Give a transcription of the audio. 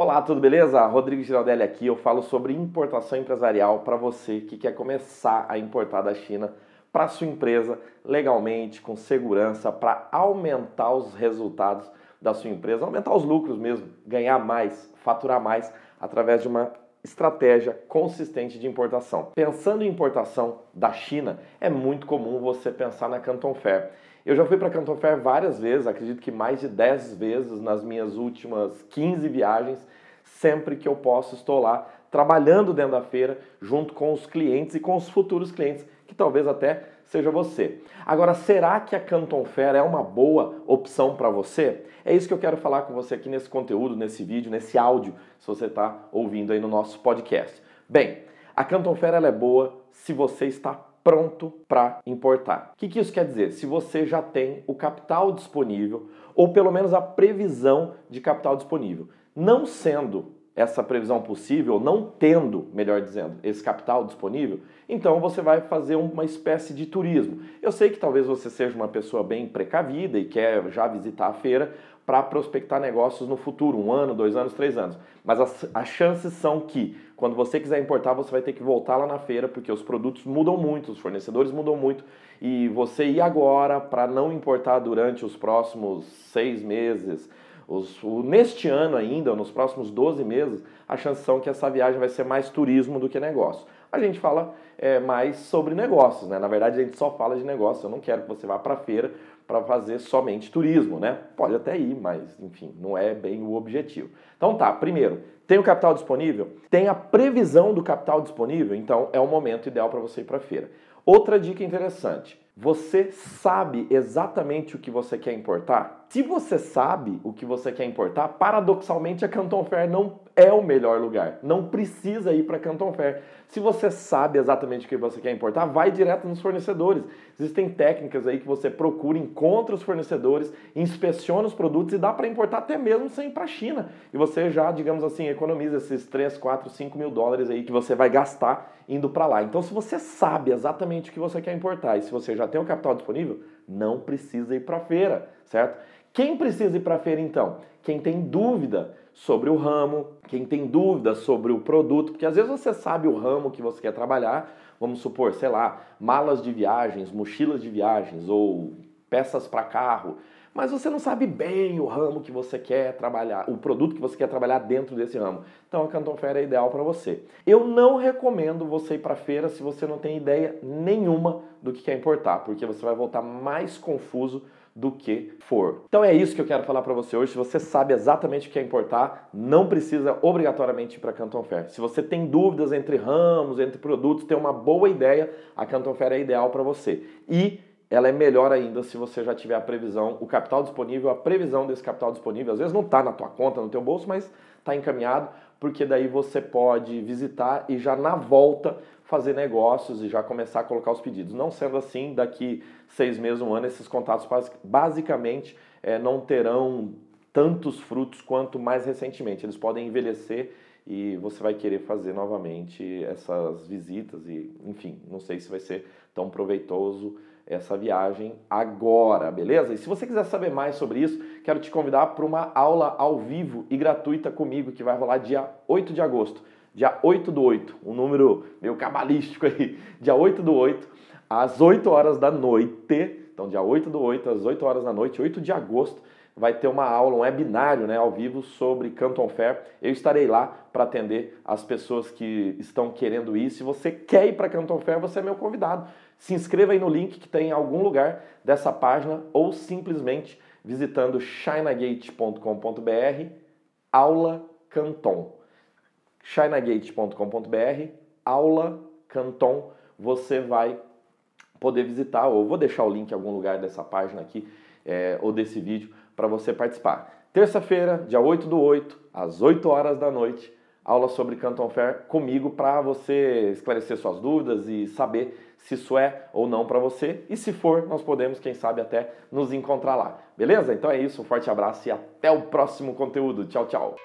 Olá, tudo beleza? Rodrigo Giraldelli aqui. Eu falo sobre importação empresarial para você que quer começar a importar da China para sua empresa legalmente, com segurança, para aumentar os resultados da sua empresa, aumentar os lucros mesmo, ganhar mais, faturar mais através de uma estratégia consistente de importação. Pensando em importação da China, é muito comum você pensar na Canton Fair. Eu já fui para Canton Fair várias vezes, acredito que mais de 10 vezes nas minhas últimas 15 viagens. Sempre que eu posso, estou lá trabalhando dentro da feira, junto com os clientes e com os futuros clientes, que talvez até seja você. Agora, será que a Canton Fair é uma boa opção para você? É isso que eu quero falar com você aqui nesse conteúdo, nesse vídeo, nesse áudio, se você está ouvindo aí no nosso podcast. Bem, a Canton Fair ela é boa se você está pronto para importar. O que, que isso quer dizer? Se você já tem o capital disponível, ou pelo menos a previsão de capital disponível. Não sendo essa previsão possível, não tendo, melhor dizendo, esse capital disponível, então você vai fazer uma espécie de turismo. Eu sei que talvez você seja uma pessoa bem precavida e quer já visitar a feira para prospectar negócios no futuro, um ano, dois anos, três anos, mas as, as chances são que quando você quiser importar, você vai ter que voltar lá na feira, porque os produtos mudam muito, os fornecedores mudam muito. E você ir agora para não importar durante os próximos seis meses, os, o, neste ano ainda, nos próximos 12 meses, a chance são que essa viagem vai ser mais turismo do que negócio a gente fala é, mais sobre negócios, né? Na verdade, a gente só fala de negócio. Eu não quero que você vá para a feira para fazer somente turismo, né? Pode até ir, mas enfim, não é bem o objetivo. Então tá, primeiro, tem o capital disponível? Tem a previsão do capital disponível? Então é o momento ideal para você ir para a feira. Outra dica interessante: você sabe exatamente o que você quer importar? Se você sabe o que você quer importar, paradoxalmente a Canton Fair não é o melhor lugar. Não precisa ir para Canton Fair. Se você sabe exatamente o que você quer importar, vai direto nos fornecedores. Existem técnicas aí que você procura, encontra os fornecedores, inspeciona os produtos e dá para importar até mesmo sem ir para a China. E você já, digamos assim, economiza esses 3, 4, 5 mil dólares aí que você vai gastar indo para lá. Então, se você sabe exatamente o que você quer importar e se você já tem o capital disponível, não precisa ir para a feira, certo? Quem precisa ir para a feira então? Quem tem dúvida sobre o ramo, quem tem dúvidas sobre o produto, porque às vezes você sabe o ramo que você quer trabalhar, vamos supor, sei lá, malas de viagens, mochilas de viagens ou peças para carro mas você não sabe bem o ramo que você quer trabalhar, o produto que você quer trabalhar dentro desse ramo. Então a Canton Fair é ideal para você. Eu não recomendo você ir para feira se você não tem ideia nenhuma do que quer importar, porque você vai voltar mais confuso do que for. Então é isso que eu quero falar para você hoje. Se você sabe exatamente o que é importar, não precisa obrigatoriamente ir para Canton Fair. Se você tem dúvidas entre ramos, entre produtos, tem uma boa ideia, a Canton Fair é ideal para você. E ela é melhor ainda se você já tiver a previsão, o capital disponível, a previsão desse capital disponível. Às vezes não está na tua conta, no teu bolso, mas está encaminhado, porque daí você pode visitar e já na volta fazer negócios e já começar a colocar os pedidos. Não sendo assim, daqui seis meses, um ano, esses contatos basicamente é, não terão tantos frutos quanto mais recentemente. Eles podem envelhecer e você vai querer fazer novamente essas visitas e, enfim, não sei se vai ser tão proveitoso essa viagem agora, beleza? E se você quiser saber mais sobre isso, quero te convidar para uma aula ao vivo e gratuita comigo que vai rolar dia 8 de agosto. Dia 8 do 8, um número meio cabalístico aí. Dia 8 do 8, às 8 horas da noite. Então, dia 8 do 8, às 8 horas da noite, 8 de agosto, vai ter uma aula, um webinário né, ao vivo sobre Canton Fair. Eu estarei lá para atender as pessoas que estão querendo ir. Se você quer ir para Canton Fair, você é meu convidado se inscreva aí no link que tem tá em algum lugar dessa página ou simplesmente visitando chinagate.com.br aula canton. chinagate.com.br aula canton, você vai poder visitar, ou vou deixar o link em algum lugar dessa página aqui é, ou desse vídeo para você participar. Terça-feira, dia 8 do 8, às 8 horas da noite, aula sobre Canton Fair comigo para você esclarecer suas dúvidas e saber se isso é ou não para você. E se for, nós podemos, quem sabe, até nos encontrar lá. Beleza? Então é isso, um forte abraço e até o próximo conteúdo. Tchau, tchau!